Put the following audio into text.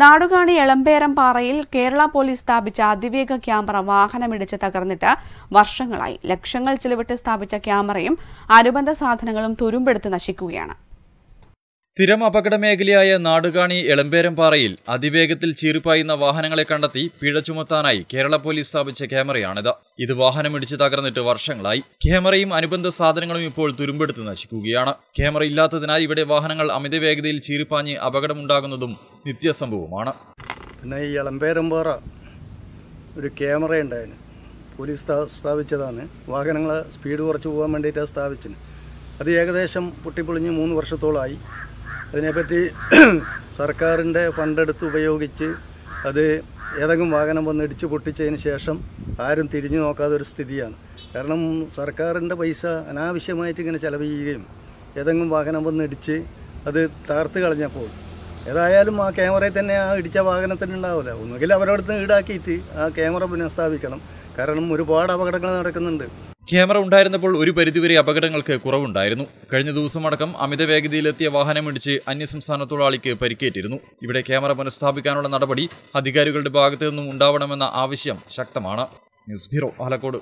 നാടുകാണി എളമ്പേരം പാറയിൽ കേരള പോലീസ് സ്ഥാപിച്ച അതിവേഗ ക്യാമറ വാഹനമിടിച്ച് തകർന്നിട്ട് വർഷങ്ങളായി ലക്ഷങ്ങൾ ചിലവിട്ട് സ്ഥാപിച്ച ക്യാമറയും അനുബന്ധ സാധനങ്ങളും തുരുമ്പെടുത്ത് നശിക്കുകയാണ് സ്ഥിരം അപകട മേഖലയായ നാടുകാണി എളമ്പേരംപാറയിൽ അതിവേഗത്തിൽ ചീറിപ്പായുന്ന വാഹനങ്ങളെ കണ്ടെത്തി പിഴ ചുമത്താനായി കേരള പോലീസ് സ്ഥാപിച്ച ക്യാമറയാണിത് ഇത് വാഹനമിടിച്ച് തകർന്നിട്ട് വർഷങ്ങളായി ക്യാമറയും അനുബന്ധ സാധനങ്ങളും ഇപ്പോൾ തുരുമ്പെടുത്ത് നശിക്കുകയാണ് ക്യാമറ ഇല്ലാത്തതിനാൽ ഇവിടെ വാഹനങ്ങൾ അമിത വേഗതയിൽ ചീറിപ്പാഞ്ഞ് അപകടമുണ്ടാകുന്നതും നിത്യസംഭവമാണ് പിന്നെ ഈ എളമ്പേരംപാറ ഒരു ക്യാമറ ഉണ്ടായിരുന്നു പോലീസ് സ്ഥാപിച്ചതാണ് വാഹനങ്ങൾ സ്പീഡ് കുറച്ച് പോകാൻ വേണ്ടിയിട്ടാണ് സ്ഥാപിച്ചത് അത് ഏകദേശം പൊട്ടിപ്പൊളിഞ്ഞ് മൂന്ന് വർഷത്തോളമായി അതിനെപ്പറ്റി സർക്കാരിൻ്റെ ഫണ്ടെടുത്ത് ഉപയോഗിച്ച് അത് ഏതെങ്കിലും വാഹനം വന്ന് ഇടിച്ചു പൊട്ടിച്ചതിന് ശേഷം ആരും തിരിഞ്ഞു ഒരു സ്ഥിതിയാണ് കാരണം സർക്കാരിൻ്റെ പൈസ അനാവശ്യമായിട്ട് ഇങ്ങനെ ചിലവ് ചെയ്യുകയും ഏതെങ്കിലും വാഹനം വന്ന് ഇടിച്ച് അത് തകർത്ത് കളഞ്ഞപ്പോൾ ഏതായാലും ആ ക്യാമറയിൽ തന്നെ ആ ഇടിച്ച വാഹനത്തിന് ഉണ്ടാവില്ല ഒന്നുകിൽ അവരടുത്ത് ഈടാക്കിയിട്ട് ആ ക്യാമറ പുനഃസ്ഥാപിക്കണം കാരണം ഒരുപാട് അപകടങ്ങൾ നടക്കുന്നുണ്ട് ക്യാമറ ഉണ്ടായിരുന്നപ്പോൾ ഒരു പരിധിവരെ അപകടങ്ങൾക്ക് കുറവുണ്ടായിരുന്നു കഴിഞ്ഞ ദിവസമടക്കം അമിത വേഗതയിലെത്തിയ വാഹനമിടിച്ച് അന്യസംസ്ഥാന തൊഴിലാളിക്ക് പരിക്കേറ്റിരുന്നു ഇവിടെ ക്യാമറ പുനഃസ്ഥാപിക്കാനുള്ള നടപടി അധികാരികളുടെ ഭാഗത്തു നിന്നും ഉണ്ടാവണമെന്ന ആവശ്യം ശക്തമാണ് ന്യൂസ് ബ്യൂറോ ആലക്കോട്